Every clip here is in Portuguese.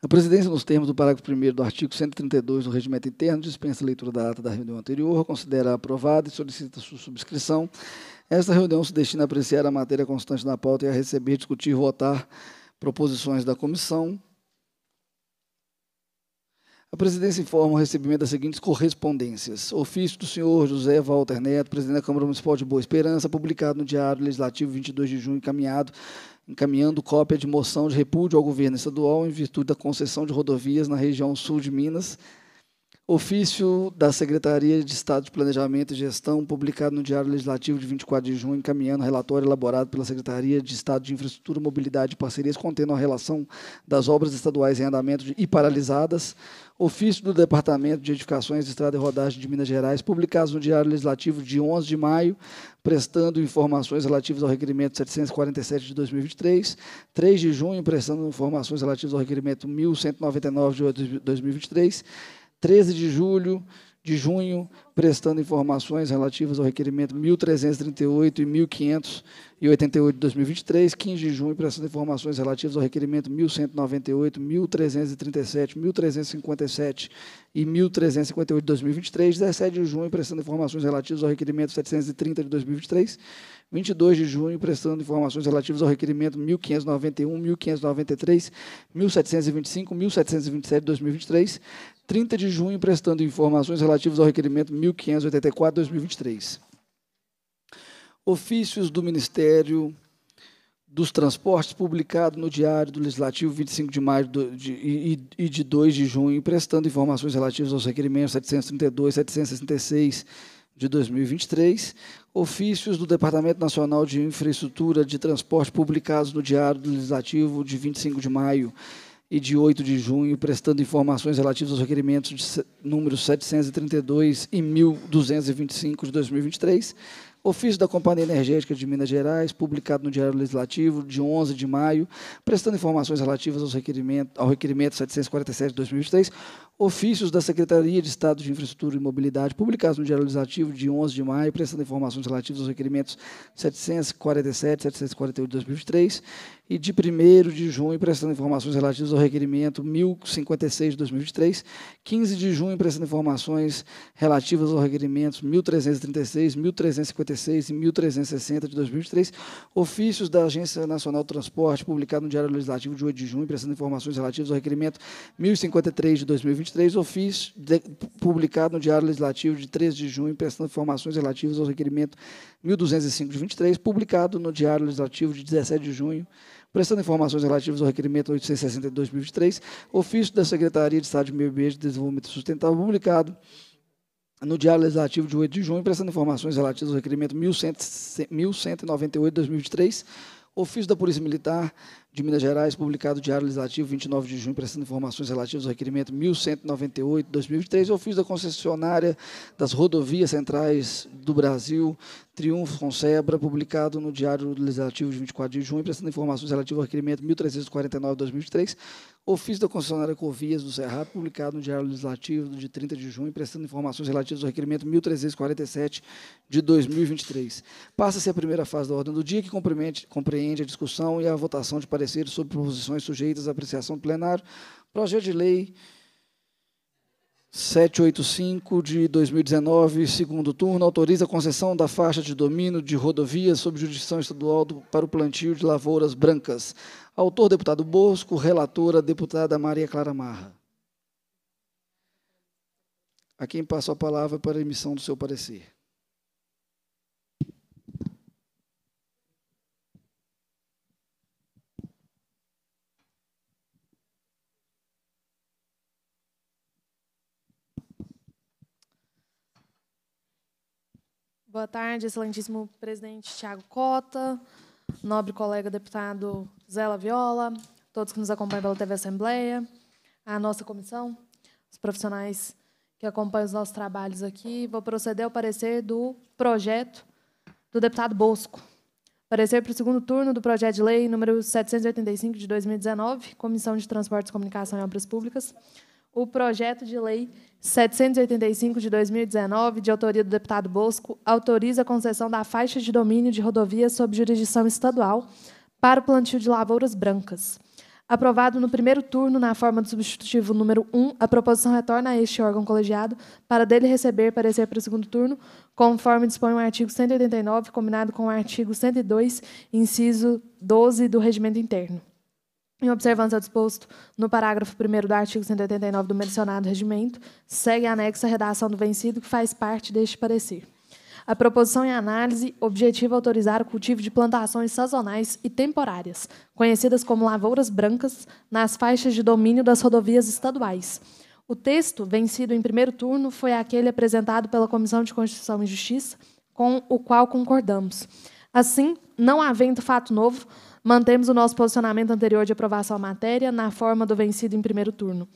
A presidência, nos termos do parágrafo 1 do artigo 132 do Regimento Interno, dispensa a leitura da ata da reunião anterior, considera aprovada e solicita sua subscrição. Esta reunião se destina a apreciar a matéria constante na pauta e a receber, discutir e votar proposições da comissão. A presidência informa o recebimento das seguintes correspondências. Ofício do senhor José Walter Neto, presidente da Câmara Municipal de Boa Esperança, publicado no Diário Legislativo 22 de junho, encaminhado encaminhando cópia de moção de repúdio ao governo estadual em virtude da concessão de rodovias na região sul de Minas. Ofício da Secretaria de Estado de Planejamento e Gestão, publicado no Diário Legislativo de 24 de junho, encaminhando relatório elaborado pela Secretaria de Estado de Infraestrutura, Mobilidade e Parcerias, contendo a relação das obras estaduais em andamento e paralisadas, Ofício do Departamento de Edificações, Estrada e Rodagem de Minas Gerais, publicados no Diário Legislativo de 11 de maio, prestando informações relativas ao requerimento 747 de 2023, 3 de junho, prestando informações relativas ao requerimento 1199 de 2023, 13 de julho, de junho, prestando informações relativas ao requerimento 1338 e 1588 de 2023, 15 de junho, prestando informações relativas ao requerimento 1198, 1337, 1357 e 1358 de 2023, 17 de junho, prestando informações relativas ao requerimento 730 de 2023, 22 de junho, prestando informações relativas ao requerimento 1591, 1593, 1725, 1727 de 2023, 30 de junho, prestando informações relativas ao requerimento 1584-2023. Ofícios do Ministério dos Transportes, publicado no Diário do Legislativo 25 de maio de, e, e, de 2 de junho, prestando informações relativas aos requerimentos 732, 766 de 2023, ofícios do Departamento Nacional de Infraestrutura de Transporte, publicados no Diário do Legislativo de 25 de maio e de 8 de junho, prestando informações relativas aos requerimentos de números 732 e 1225 de 2023, ofício da Companhia Energética de Minas Gerais, publicado no Diário Legislativo de 11 de maio, prestando informações relativas aos requerimento, ao requerimento 747 de 2023, ofícios da Secretaria de Estado de Infraestrutura e Mobilidade, publicados no Diário Legislativo de 11 de maio, prestando informações relativas aos requerimentos 747 748 de 2023 e de 1 de junho, prestando informações relativas ao requerimento 1056 de 2023, 15 de junho, prestando informações relativas aos requerimentos 1336, 1356 e 1360 de 2023, ofícios da Agência Nacional do Transporte, publicado no Diário Legislativo de 8 de junho, prestando informações relativas ao requerimento 1053 de 2023, ofício de, publicado no Diário Legislativo de 13 de junho, prestando informações relativas ao requerimento 1205 de 23, publicado no Diário Legislativo de 17 de junho prestando informações relativas ao requerimento 862-2023, ofício da Secretaria de Estado de Meio Ambiente e Desenvolvimento Sustentável, publicado no Diário Legislativo de 8 de junho, prestando informações relativas ao requerimento 1198-2023, Ofício da Polícia Militar de Minas Gerais, publicado no Diário Legislativo 29 de junho, prestando informações relativas ao requerimento 1198-2023, ofício da concessionária das rodovias centrais do Brasil, Triunfo Concebra, publicado no Diário Legislativo de 24 de junho, prestando informações relativas ao requerimento 1349-2003, ofício da concessionária Covias do Cerrado, publicado no Diário Legislativo de 30 de junho, prestando informações relativas ao requerimento 1347 de 2023. Passa-se a primeira fase da ordem do dia, que compreende a discussão e a votação de pareceres sobre proposições sujeitas à apreciação do plenário, projeto de lei 785 de 2019, segundo turno, autoriza a concessão da faixa de domínio de rodovias sob jurisdição estadual do, para o plantio de lavouras brancas. Autor, deputado Bosco, relatora, deputada Maria Clara Marra. A quem passo a palavra para a emissão do seu parecer. Boa tarde, excelentíssimo presidente Tiago Cota, nobre colega deputado Zé Viola, todos que nos acompanham pela TV Assembleia, a nossa comissão, os profissionais que acompanham os nossos trabalhos aqui. Vou proceder ao parecer do projeto do deputado Bosco. Parecer para o segundo turno do projeto de lei número 785 de 2019, Comissão de Transportes, Comunicação e Obras Públicas, o projeto de lei 785 de 2019, de autoria do deputado Bosco, autoriza a concessão da faixa de domínio de rodovias sob jurisdição estadual para o plantio de lavouras brancas. Aprovado no primeiro turno na forma do substitutivo número 1, a proposição retorna a este órgão colegiado para dele receber parecer para o segundo turno, conforme dispõe o artigo 189, combinado com o artigo 102, inciso 12 do Regimento Interno. Em observância ao disposto no parágrafo 1 do artigo 189 do mencionado regimento, segue anexo a redação do vencido, que faz parte deste parecer. A proposição em análise objetiva autorizar o cultivo de plantações sazonais e temporárias, conhecidas como lavouras brancas, nas faixas de domínio das rodovias estaduais. O texto vencido em primeiro turno foi aquele apresentado pela Comissão de Constituição e Justiça, com o qual concordamos. Assim, não havendo fato novo, mantemos o nosso posicionamento anterior de aprovação à matéria na forma do vencido em primeiro turno,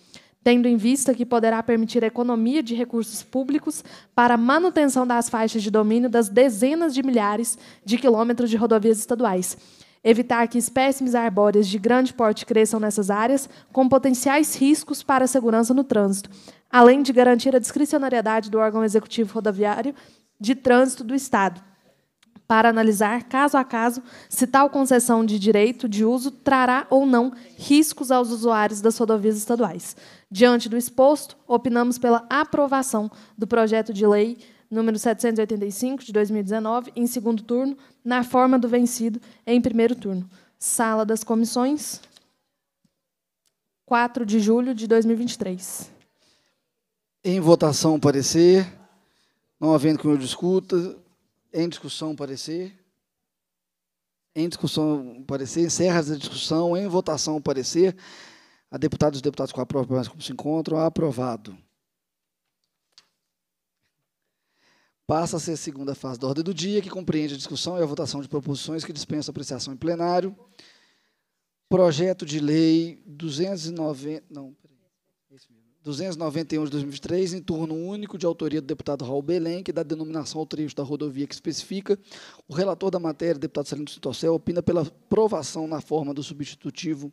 tendo em vista que poderá permitir a economia de recursos públicos para a manutenção das faixas de domínio das dezenas de milhares de quilômetros de rodovias estaduais. Evitar que espécimes arbóreas de grande porte cresçam nessas áreas, com potenciais riscos para a segurança no trânsito, além de garantir a discricionariedade do órgão executivo rodoviário de trânsito do Estado para analisar caso a caso se tal concessão de direito de uso trará ou não riscos aos usuários das rodovias estaduais. Diante do exposto, opinamos pela aprovação do projeto de lei número 785 de 2019 em segundo turno, na forma do vencido em primeiro turno. Sala das comissões, 4 de julho de 2023. Em votação, parecer. Não havendo que eu discuta, em discussão, parecer. Em discussão, parecer. Encerra a discussão. Em votação, parecer. A deputados e deputados com a prova, mas como se encontram, aprovado. Passa-se a segunda fase da ordem do dia, que compreende a discussão e a votação de proposições que dispensam apreciação em plenário. Projeto de lei 290. Não, peraí. Esse mesmo. 291 de 2003, em turno único, de autoria do deputado Raul Belém, que dá denominação ao trecho da rodovia que especifica. O relator da matéria, deputado Salindo Torcel, opina pela aprovação na forma do substitutivo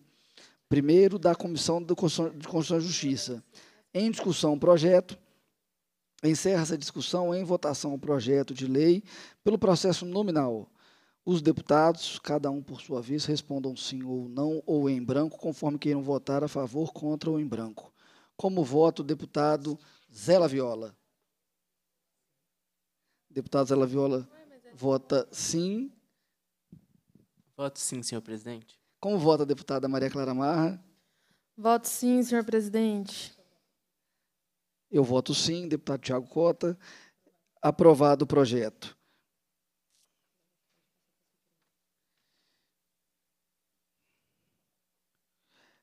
primeiro da Comissão de Constituição e Justiça. Em discussão o projeto, encerra-se a discussão em votação o projeto de lei pelo processo nominal. Os deputados, cada um por sua vez, respondam sim ou não ou em branco, conforme queiram votar a favor, contra ou em branco. Como voto, deputado Zé Viola. Deputado Zé Viola vota sim. Voto sim, senhor presidente. Como vota a deputada Maria Clara Marra? Voto sim, senhor presidente. Eu voto sim, deputado Tiago Cota. Aprovado o projeto.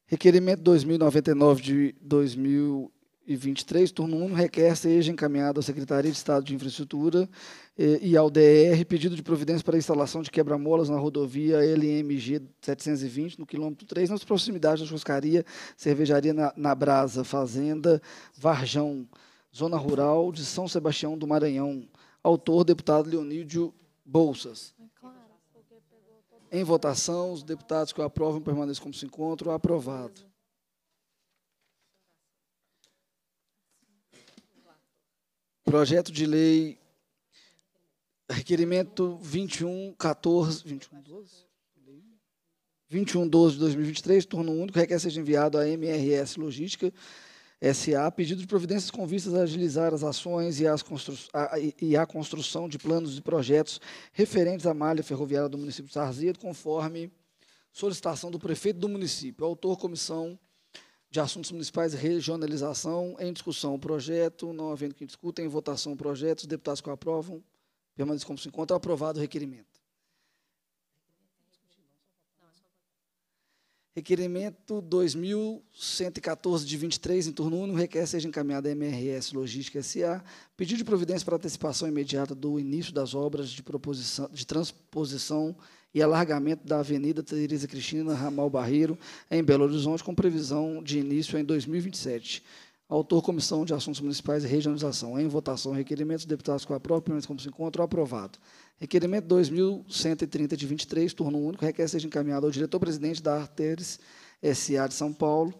Requerimento 2099 de 2023, turno 1, requer seja encaminhado à Secretaria de Estado de Infraestrutura eh, e ao DR pedido de providência para a instalação de quebra-molas na rodovia LMG 720, no quilômetro 3, nas proximidades da churrascaria, cervejaria na, na Brasa, Fazenda, Varjão, zona rural de São Sebastião do Maranhão. Autor, deputado Leonídio Bolsas. Em votação, os deputados que o aprovam permaneçam como se encontram. Aprovado. Projeto de lei, requerimento 2114, 2112? 2112 de 2023, turno único, requer seja enviado à MRS Logística SA, pedido de providências com vistas a agilizar as ações e, as constru... a, e a construção de planos e projetos referentes à malha ferroviária do município de Sarzedo, conforme solicitação do prefeito do município. Autor, Comissão de Assuntos Municipais e Regionalização, em discussão o projeto, não havendo quem discuta, em votação o projeto, os deputados que o aprovam, permaneçam como se encontra, aprovado o requerimento. Requerimento 2114 de 23, em turno 1 requer seja encaminhada a MRS Logística SA, pedido de providência para antecipação imediata do início das obras de, de transposição e alargamento da Avenida Teresa Cristina Ramal Barreiro, em Belo Horizonte, com previsão de início em 2027. Autor, Comissão de Assuntos Municipais e Regionalização. Em votação, requerimentos, deputados com a própria, como se encontram, aprovado. Requerimento 2130 de 23, turno único, requer seja encaminhado ao diretor-presidente da Arteres SA de São Paulo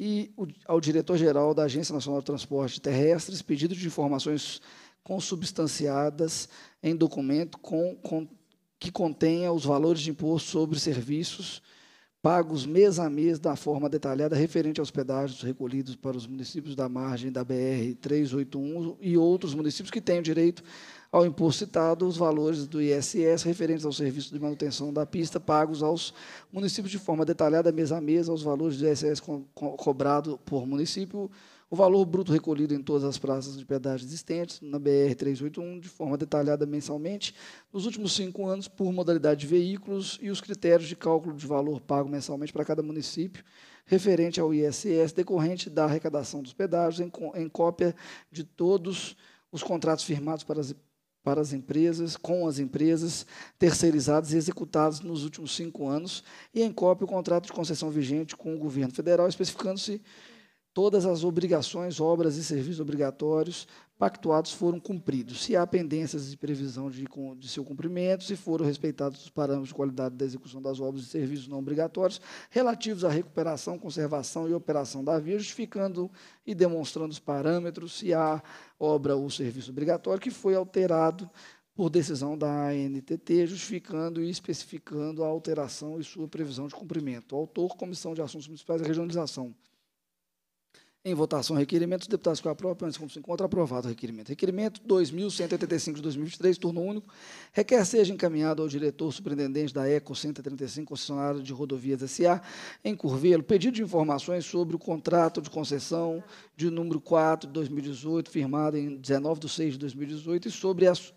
e ao diretor-geral da Agência Nacional de Transporte Terrestres, pedido de informações consubstanciadas em documento com, com, que contenha os valores de imposto sobre serviços pagos mês a mês da forma detalhada referente aos pedágios recolhidos para os municípios da margem da BR 381 e outros municípios que tenham direito ao imposto citado, os valores do ISS referentes ao serviço de manutenção da pista pagos aos municípios de forma detalhada, mês a mês, aos valores do ISS co co cobrado por município, o valor bruto recolhido em todas as praças de pedágio existentes na BR-381, de forma detalhada mensalmente, nos últimos cinco anos, por modalidade de veículos e os critérios de cálculo de valor pago mensalmente para cada município, referente ao ISS, decorrente da arrecadação dos pedágios, em, em cópia de todos os contratos firmados para as para as empresas, com as empresas terceirizadas e executadas nos últimos cinco anos, e em cópia o contrato de concessão vigente com o governo federal, especificando-se todas as obrigações, obras e serviços obrigatórios pactuados foram cumpridos, se há pendências de previsão de, de, seu cumprimento, se foram respeitados os parâmetros de qualidade da execução das obras e serviços não obrigatórios relativos à recuperação, conservação e operação da via, justificando e demonstrando os parâmetros, se há obra ou serviço obrigatório que foi alterado por decisão da ANTT, justificando e especificando a alteração e sua previsão de cumprimento. Autor, Comissão de Assuntos Municipais e Regionalização. Em votação, requerimento dos deputados que aprovam, antes como se encontra aprovado o requerimento. Requerimento 2185 de 2023, turno único, requer seja encaminhado ao diretor superintendente da ECO 135, concessionária de rodovias S.A., em Curvelo, pedido de informações sobre o contrato de concessão de número 4 de 2018, firmado em 19 de 6 de 2018, e sobre as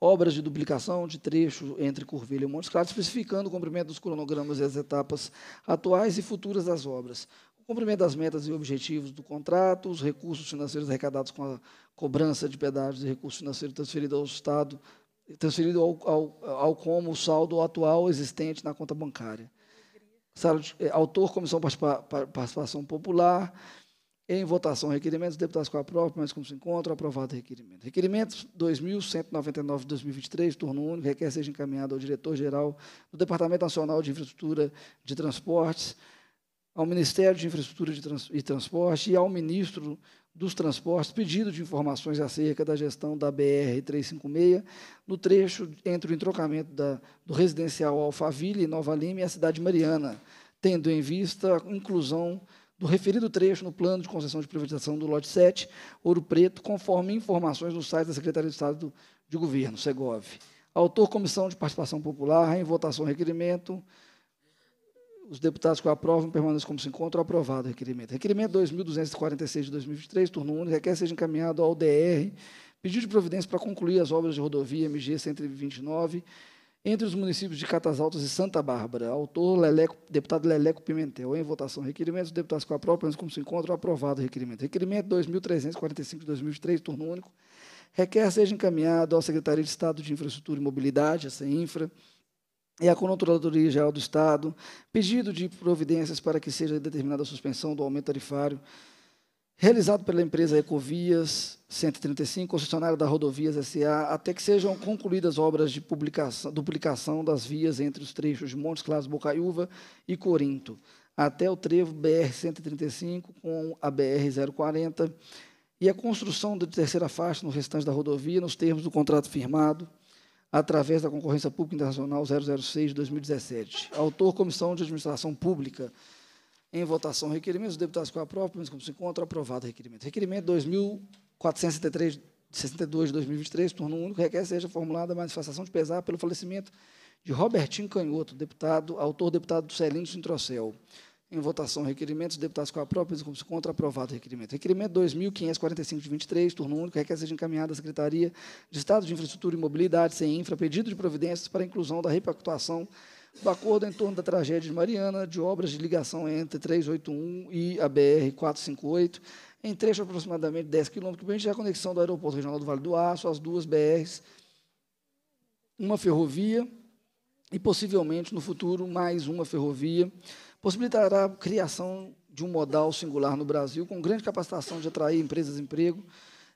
obras de duplicação de trecho entre Curvelo e Montes Claros, especificando o cumprimento dos cronogramas e as etapas atuais e futuras das obras cumprimento das metas e objetivos do contrato, os recursos financeiros arrecadados com a cobrança de pedágios e recursos financeiros transferidos ao Estado, transferido ao, ao, ao como o saldo atual existente na conta bancária. É, autor, comissão participação popular, em votação, requerimentos, deputados com a própria, mas como se encontra, aprovado o requerimento. Requerimentos 2.199 de 2023, turno único, requer seja encaminhado ao diretor-geral do Departamento Nacional de Infraestrutura de Transportes, ao Ministério de Infraestrutura e Transporte e ao ministro dos Transportes pedido de informações acerca da gestão da BR-356 no trecho entre o entrocamento da, do residencial Alphaville, Nova Lima, e a cidade Mariana, tendo em vista a inclusão do referido trecho no plano de concessão de privatização do lote 7, Ouro Preto, conforme informações no site da Secretaria de Estado de Governo, Segov. Autor, Comissão de Participação Popular, em votação, requerimento os deputados que o aprovam permaneçam como se encontram. Aprovado o requerimento. Requerimento 2246 de 2023, turno único, requer seja encaminhado ao DR. Pedido de providência para concluir as obras de rodovia MG 129 entre os municípios de Catas Altas e Santa Bárbara. Autor, Leleco, deputado Leleco Pimentel. Em votação, requerimentos, deputados o aprovam própria, como se encontram, aprovado o requerimento. Requerimento 2345 de 2003, turno único, requer seja encaminhado à Secretaria de Estado de Infraestrutura e Mobilidade, a CEINFRA, e a Controladoria Geral do Estado, pedido de providências para que seja determinada a suspensão do aumento tarifário realizado pela empresa Ecovias 135, concessionária da Rodovias SA, até que sejam concluídas obras de publicação, duplicação das vias entre os trechos de Montes Claros, Bocaiúva e Corinto, até o trevo BR 135 com a BR 040 e a construção da terceira faixa no restante da rodovia nos termos do contrato firmado através da Concorrência Pública Internacional 006 de 2017. Autor, Comissão de Administração Pública. Em votação, requerimentos dos deputados que aprovam, menos como se encontra, aprovado o requerimento. Requerimento 2463 62 de 2023, turno único, requer seja formulada a manifestação de pesar pelo falecimento de Robertinho Canhoto, deputado, autor deputado do Celente Sintrocel. De em votação, requerimento. dos deputados com a própria contra aprovado o requerimento. Requerimento 2545 de 23, turno único, requer seja encaminhada à Secretaria de Estado de Infraestrutura e Mobilidade, sem infra, pedido de providências para a inclusão da repactuação do acordo em torno da tragédia de Mariana, de obras de ligação entre 381 e a BR 458, em trecho aproximadamente 10 quilômetros, que permite a conexão do Aeroporto Regional do Vale do Aço às duas BRs, uma ferrovia e possivelmente no futuro mais uma ferrovia possibilitará a criação de um modal singular no Brasil, com grande capacitação de atrair empresas, emprego,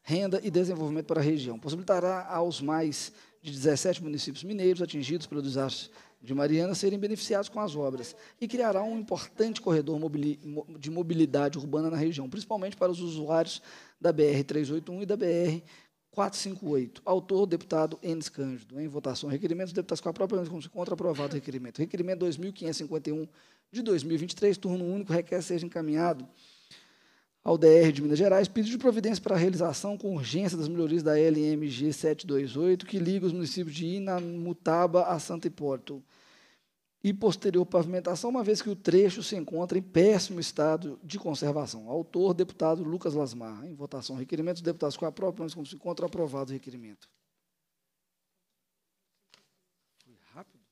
renda e desenvolvimento para a região. Possibilitará aos mais de 17 municípios mineiros atingidos pelo desastre de Mariana serem beneficiados com as obras e criará um importante corredor mobili de mobilidade urbana na região, principalmente para os usuários da BR-381 e da BR-381. 458, autor, deputado Enes Cândido. Em votação, requerimento dos deputados com a própria contra aprovado o requerimento. Requerimento 2551 de 2023, turno único, requer seja encaminhado ao DR de Minas Gerais, pedido de providência para a realização com urgência das melhorias da LMG 728, que liga os municípios de Inamutaba a Santo Hipólito e posterior pavimentação, uma vez que o trecho se encontra em péssimo estado de conservação. Autor, deputado Lucas Lasmar. Em votação, requerimento dos deputados com a própria, mas como se encontra, aprovado o requerimento. Foi rápido.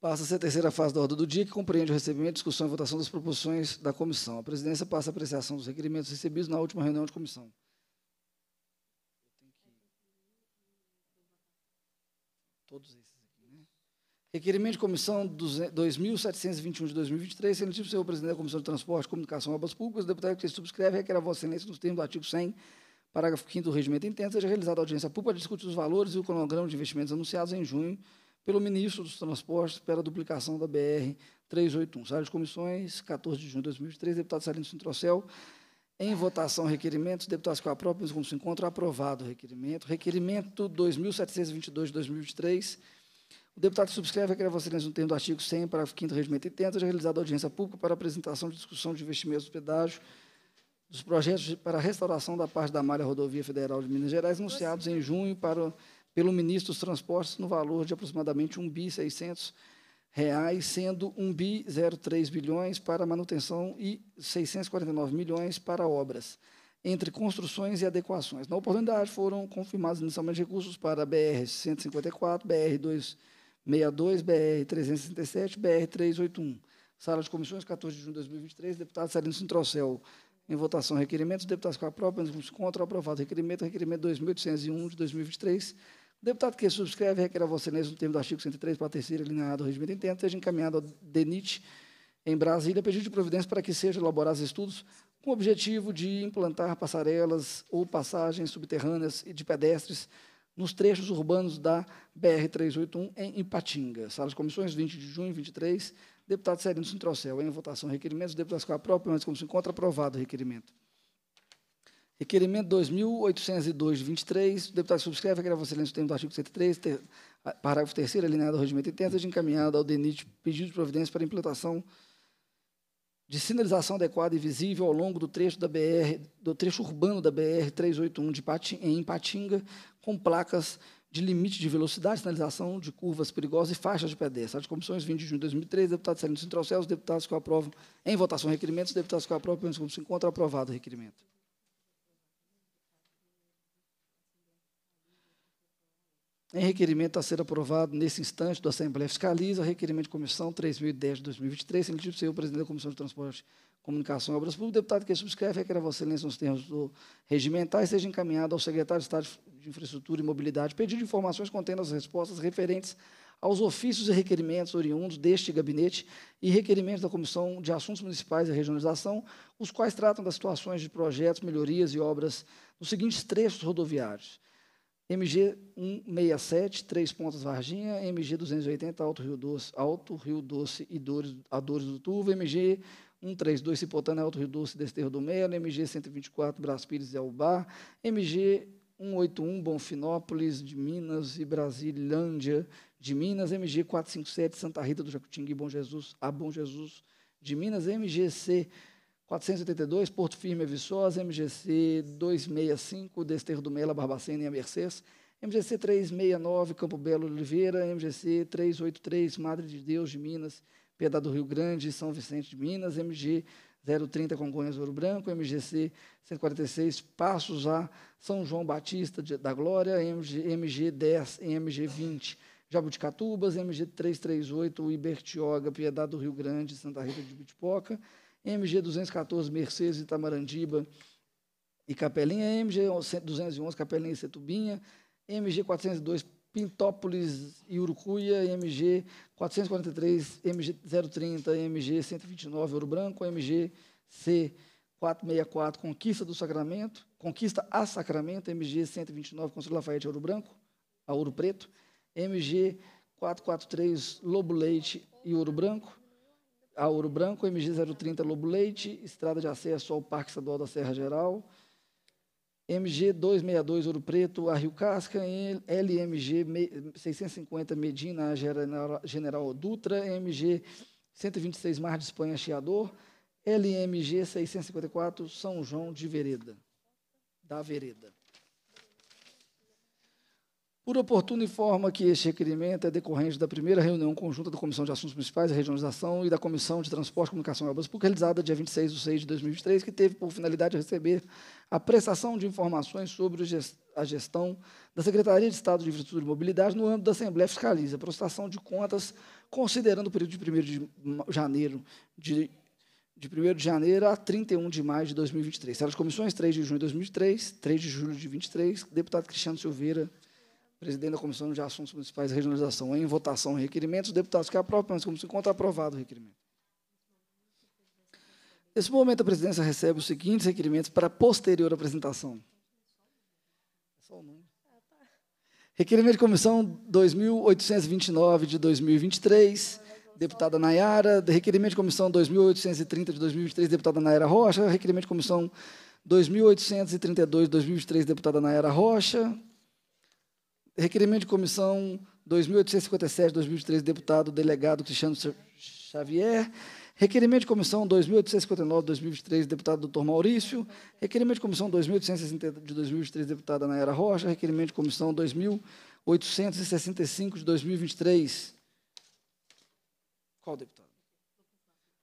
Passa-se a terceira fase da ordem do dia, que compreende o recebimento, discussão e votação das proposições da comissão. A presidência passa a apreciação dos requerimentos recebidos na última reunião de comissão. Todos esses aqui, né? Requerimento de comissão 2.721 de 2023, senativo senhor presidente da Comissão de Transporte, Comunicação e Obras Públicas, o deputado que subscreve requer a vossa excelência nos termos do artigo 100, parágrafo 5 do regimento interno, seja realizada audiência pública para discutir os valores e o cronograma de investimentos anunciados em junho pelo ministro dos Transportes pela duplicação da BR 381. Sala de comissões, 14 de junho de 2023, deputado Salino Sintrocel, em votação, requerimento. deputados com que aprovam, como se encontra, aprovado o requerimento. Requerimento 2722 de 2023. O deputado subscreve a que Vossa Excelência no termo do artigo 100, parágrafo 5 do Regimento 80, realizada audiência pública para apresentação de discussão de investimentos do pedágio dos projetos para a restauração da parte da malha rodovia federal de Minas Gerais, anunciados em junho para, pelo ministro dos Transportes, no valor de aproximadamente 1.600. bi reais, sendo 1 bi 03 bilhões para manutenção e 649 milhões para obras, entre construções e adequações. Na oportunidade, foram confirmados inicialmente recursos para BR-154, BR-262, BR-367, BR-381. Sala de comissões, 14 de junho de 2023, deputado Sarino Sintrocel. Em votação, requerimentos, deputados com a própria, contra, aprovado. Requerimento, requerimento 2.801 de 2023, o deputado que subscreve requer a Vossa Excelência, no termo do artigo 103, para a terceira linha do regimento interno, seja encaminhado ao DENIT em Brasília, pedido de providência para que sejam elaborados estudos com o objetivo de implantar passarelas ou passagens subterrâneas e de pedestres nos trechos urbanos da BR-381 em Ipatinga. Sala de comissões, 20 de junho, 23. Deputado Serino Sintrocel. Em votação, requerimentos. Deputados com a própria, mas como se encontra, aprovado o requerimento. Requerimento 2802 de 23. O deputado subscreve a gravação silêncio do termo do artigo 103, ter, parágrafo 3 alineado ao regimento intenso de encaminhada ao DENIT pedido de providência para implantação de sinalização adequada e visível ao longo do trecho da BR, do trecho urbano da BR 381 de Pati, em Patinga, com placas de limite de velocidade, sinalização de curvas perigosas e faixas de pedestre. de comissões 20 de junho de 2013, deputado Celino Central Celso, deputados que aprovam em votação requerimentos, deputados que aprovam, como se encontra aprovado o requerimento. em requerimento a ser aprovado nesse instante da Assembleia Fiscaliza, requerimento de comissão 3010 de 2023, sentido do senhor presidente da Comissão de Transporte, Comunicação e Obras Públicas, deputado que subscreve, requer a Vossa Excelência nos termos do regimentais, seja encaminhado ao secretário de Estado de Infraestrutura e Mobilidade, pedido de informações contendo as respostas referentes aos ofícios e requerimentos oriundos deste gabinete e requerimentos da Comissão de Assuntos Municipais e Regionalização, os quais tratam das situações de projetos, melhorias e obras nos seguintes trechos rodoviários. MG 167, Três Pontas Varginha, MG 280, Alto Rio Doce, Alto Rio Doce e Dores, a Dores do Turvo, MG 132, Cipotana, Alto Rio Doce, Desterro do Melo, MG 124, Braspires e Albar, MG 181, Bonfinópolis de Minas e Brasilândia de Minas, MG 457, Santa Rita do Jacutinga e Bom Jesus, a Bom Jesus de Minas, MGC 482, Porto Firme e Viçosa, MGC 265, Desterro do Mela, Barbacena e Mercês, MGC 369, Campo Belo Oliveira, MGC 383, Madre de Deus de Minas, Piedade do Rio Grande, São Vicente de Minas, MG 030 Congonhas Ouro Branco, MGC 146 Passos A, São João Batista de, da Glória, MG, MG 10 e MG 20 Jabuticatubas, MG 338 Ibertioga, Piedade do Rio Grande, Santa Rita de Bitipoca, MG 214 Mercedes Itamarandiba e Capelinha, MG 211 Capelinha e Setubinha, MG 402 Pintópolis e Urucuia, MG 443, MG 030, MG 129 Ouro Branco, MG C 464 Conquista do Sacramento, Conquista a Sacramento, MG 129 Conselho Lafayette Ouro Branco, a Ouro Preto, MG 443 Lobo Leite e Ouro Branco, a Ouro Branco, MG 030 Lobo Leite, estrada de acesso ao Parque Estadual da Serra Geral, MG 262 Ouro Preto a Rio Casca, LMG 650 Medina a General Dutra, MG 126 Mar de Espanha Chiador, LMG 654 São João de Vereda, da Vereda. Por oportuno informa que este requerimento é decorrente da primeira reunião conjunta da Comissão de Assuntos Municipais e Regionalização e da Comissão de Transporte, Comunicação e Obras Públicas, realizada dia 26 de 6 de 2023, que teve por finalidade receber a prestação de informações sobre a gestão da Secretaria de Estado de Infraestrutura e Mobilidade no âmbito da Assembleia Fiscaliza, a prestação de contas, considerando o período de 1 de janeiro de de 1 de janeiro a 31 de maio de 2023. Sala de comissões, 3 de junho de 2003, 3 de julho de 2023, deputado Cristiano Silveira, presidente da Comissão de Assuntos Municipais e Regionalização, em votação, requerimento, os deputados que aprovam, mas como se encontra aprovado o requerimento. Nesse momento, a presidência recebe os seguintes requerimentos para posterior apresentação. É requerimento de comissão 2829 de 2023, deputada Nayara. Requerimento de comissão 2830 de 2023, deputada Nayara Rocha. Requerimento de comissão 2832 de 2023, deputada Nayara Rocha. Requerimento de comissão 2857, 2013, deputado delegado Cristiano Xavier. Requerimento de comissão 2859 de 2023, deputado doutor Maurício. Requerimento de comissão 2860 de 2023, deputada Nayara Rocha. Requerimento de comissão 2865 de 2023. Qual deputado?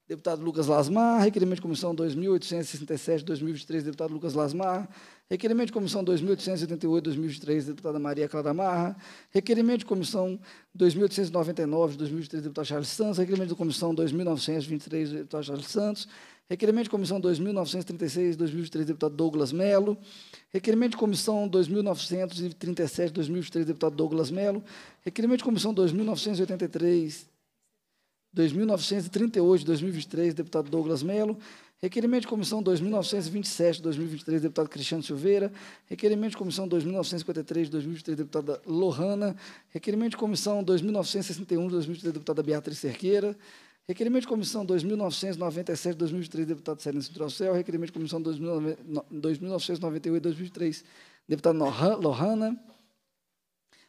deputado Lucas Lasmar, requerimento de comissão 2867-2023, deputado Lucas Lasmar, requerimento de comissão 2888-2023, deputada Maria Clara Marra, requerimento de comissão 2899-2023, deputado Charles Santos, requerimento de comissão 2923, deputado Charles Santos, requerimento de comissão 2936-2023, deputado Douglas Melo, requerimento de comissão 2937-2023, deputado Douglas Melo, requerimento de comissão 2983 2938 2023, deputado Douglas Melo. Requerimento de comissão 2927 2023, deputado Cristiano Silveira. Requerimento de comissão 2953 2023, deputada Lohana. Requerimento de comissão 2961 2023, deputada Beatriz Cerqueira. Requerimento de comissão 2997 2023 deputado Celso Trocel. Requerimento de comissão 2998 2023 deputada Lohana.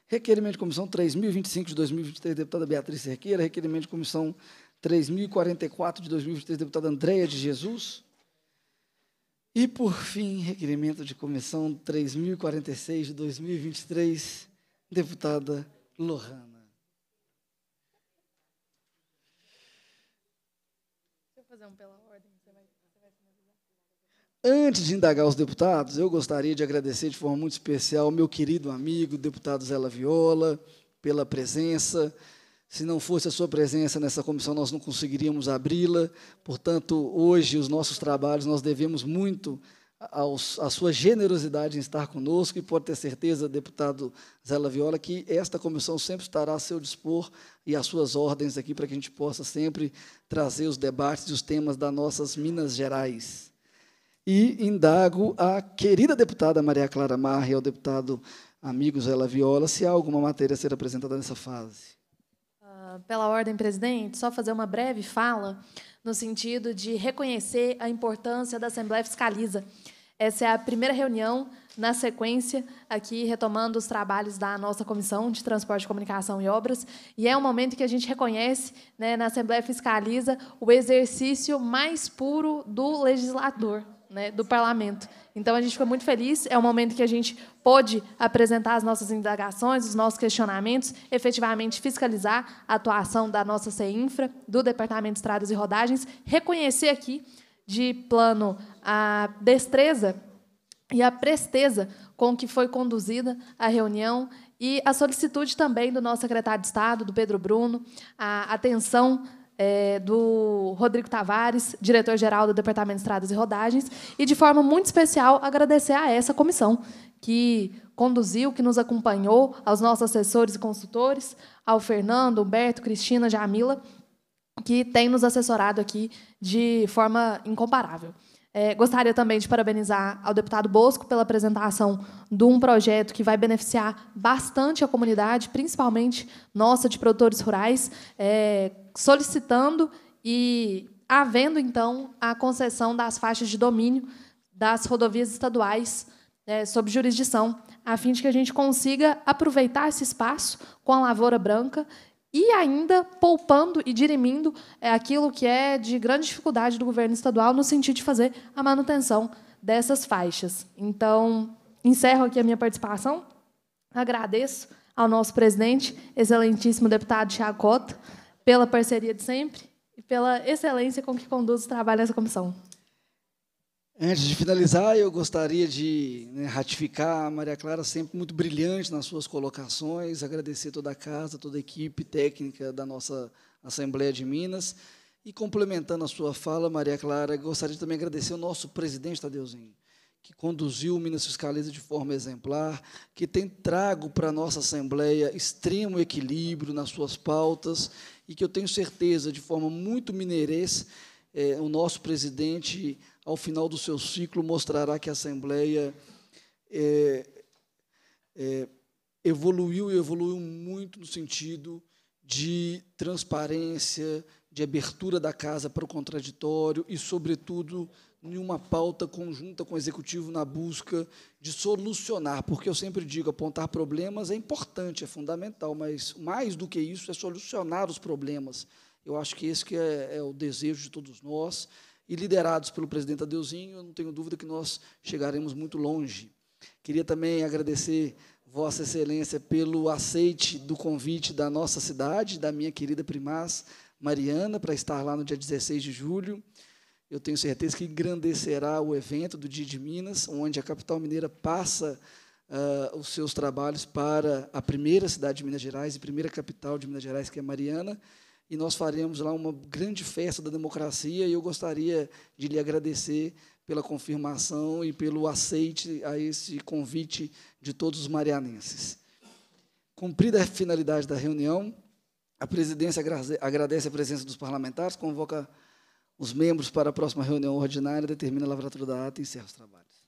Requerimento de comissão 3025 de 2023, deputada Beatriz Cerqueira. Requerimento de comissão 3044 de 2023, deputada Andréia de Jesus. E, por fim, requerimento de comissão 3046 de 2023, deputada Lohana. Deixa eu fazer um pela Antes de indagar os deputados, eu gostaria de agradecer de forma muito especial ao meu querido amigo, deputado Zé Viola, pela presença. Se não fosse a sua presença nessa comissão, nós não conseguiríamos abri-la. Portanto, hoje, os nossos trabalhos, nós devemos muito aos, à sua generosidade em estar conosco. E pode ter certeza, deputado Zé Viola, que esta comissão sempre estará a seu dispor e às suas ordens aqui, para que a gente possa sempre trazer os debates e os temas das nossas Minas Gerais e indago à querida deputada Maria Clara Marre e ao deputado amigo Zé Viola se há alguma matéria a ser apresentada nessa fase. Ah, pela ordem, presidente, só fazer uma breve fala no sentido de reconhecer a importância da Assembleia Fiscaliza. Essa é a primeira reunião na sequência, aqui retomando os trabalhos da nossa Comissão de Transporte, Comunicação e Obras, e é um momento que a gente reconhece, né, na Assembleia Fiscaliza, o exercício mais puro do legislador, né, do parlamento. Então, a gente ficou muito feliz. É um momento que a gente pôde apresentar as nossas indagações, os nossos questionamentos, efetivamente fiscalizar a atuação da nossa CEINFRA, do Departamento de Estradas e Rodagens, reconhecer aqui, de plano, a destreza e a presteza com que foi conduzida a reunião e a solicitude também do nosso secretário de Estado, do Pedro Bruno, a atenção é, do Rodrigo Tavares, diretor-geral do Departamento de Estradas e Rodagens, e de forma muito especial agradecer a essa comissão que conduziu, que nos acompanhou, aos nossos assessores e consultores, ao Fernando, Humberto, Cristina, Jamila, que tem nos assessorado aqui de forma incomparável. É, gostaria também de parabenizar ao deputado Bosco pela apresentação de um projeto que vai beneficiar bastante a comunidade, principalmente nossa, de produtores rurais, é, solicitando e havendo, então, a concessão das faixas de domínio das rodovias estaduais é, sob jurisdição, a fim de que a gente consiga aproveitar esse espaço com a lavoura branca e ainda poupando e dirimindo é, aquilo que é de grande dificuldade do governo estadual no sentido de fazer a manutenção dessas faixas. Então, encerro aqui a minha participação. Agradeço ao nosso presidente, excelentíssimo deputado Tiago Cota, pela parceria de sempre e pela excelência com que conduz o trabalho dessa comissão. Antes de finalizar, eu gostaria de né, ratificar a Maria Clara, sempre muito brilhante nas suas colocações, agradecer toda a casa, toda a equipe técnica da nossa Assembleia de Minas. E complementando a sua fala, Maria Clara, gostaria de também agradecer o nosso presidente Tadeuzinho, que conduziu o Minas Fiscaliza de forma exemplar, que tem trago para a nossa Assembleia extremo equilíbrio nas suas pautas e que eu tenho certeza, de forma muito mineirês, é, o nosso presidente ao final do seu ciclo, mostrará que a Assembleia é, é, evoluiu e evoluiu muito no sentido de transparência, de abertura da casa para o contraditório e, sobretudo, em uma pauta conjunta com o executivo na busca de solucionar, porque eu sempre digo, apontar problemas é importante, é fundamental, mas mais do que isso é solucionar os problemas. Eu acho que esse que é, é o desejo de todos nós e liderados pelo presidente Adeuzinho, eu não tenho dúvida que nós chegaremos muito longe. Queria também agradecer Vossa Excelência pelo aceite do convite da nossa cidade, da minha querida primaz Mariana, para estar lá no dia 16 de julho. Eu tenho certeza que engrandecerá o evento do Dia de Minas, onde a capital mineira passa uh, os seus trabalhos para a primeira cidade de Minas Gerais e primeira capital de Minas Gerais, que é Mariana e nós faremos lá uma grande festa da democracia e eu gostaria de lhe agradecer pela confirmação e pelo aceite a esse convite de todos os marianenses. Cumprida a finalidade da reunião, a presidência agradece a presença dos parlamentares, convoca os membros para a próxima reunião ordinária, determina a lavratura da ata e encerra os trabalhos.